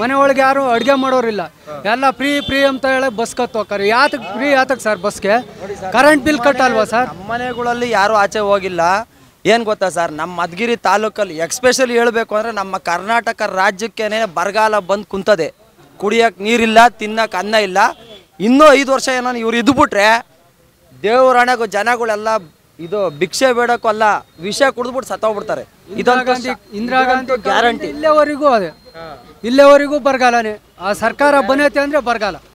ಮನೆ ಒಳಗೆ ಯಾರು ಅಡುಗೆ ಮಾಡೋರಿಲ್ಲ ಎಲ್ಲ ಫ್ರೀ ಫ್ರೀ ಅಂತ ಹೇಳಿ ಬಸ್ ಕತ್ ಹೋಗ್ತಾರೆ ಯಾತಕ್ಕೆ ಫ್ರೀ ಯಾತಕ್ಕೆ ಸರ್ ಬಸ್ಗೆ ಕರೆಂಟ್ ಬಿಲ್ ಕಟ್ ಸರ್ ಮನೆಗಳಲ್ಲಿ ಯಾರು ಆಚೆ ಹೋಗಿಲ್ಲ ಏನು ಗೊತ್ತಾ ಸರ್ ನಮ್ಮ ಮದ್ಗಿರಿ ತಾಲೂಕಲ್ಲಿ ಎಕ್ಸ್ಪೆಷಲಿ ಹೇಳಬೇಕು ಅಂದರೆ ನಮ್ಮ ಕರ್ನಾಟಕ ರಾಜ್ಯಕ್ಕೇನೆ ಬರಗಾಲ ಬಂದು ಕುಂತದೆ ಕುಡಿಯೋಕ್ಕೆ ನೀರಿಲ್ಲ ತಿನ್ನಕ್ಕೆ ಅನ್ನ ಇಲ್ಲ ಇನ್ನೂ ಐದು ವರ್ಷ ಏನೋ ಇವ್ರು ಇದ್ಬಿಟ್ರೆ ದೇವರಾಣೆಗೂ ಜನಗಳೆಲ್ಲ ಇದು ಭಿಕ್ಷೆ ಬೇಡಕ್ಕಲ್ಲ ವಿಷ ಕುಡಿದ್ಬಿಟ್ಟು ಸತ್ತೋಗ್ಬಿಡ್ತಾರೆ ಇಂದಿರಾ ಇಂದಿರಾ ಗಾಂಧಿ ಗ್ಯಾರಂಟಿ ಇಲ್ಲೇವರೆಗೂ ಅದೇ ಇಲ್ಲೇವರೆಗೂ ಬರಗಾಲನೇ ಆ ಸರ್ಕಾರ ಬಂದೈತೆ ಅಂದ್ರೆ ಬರಗಾಲ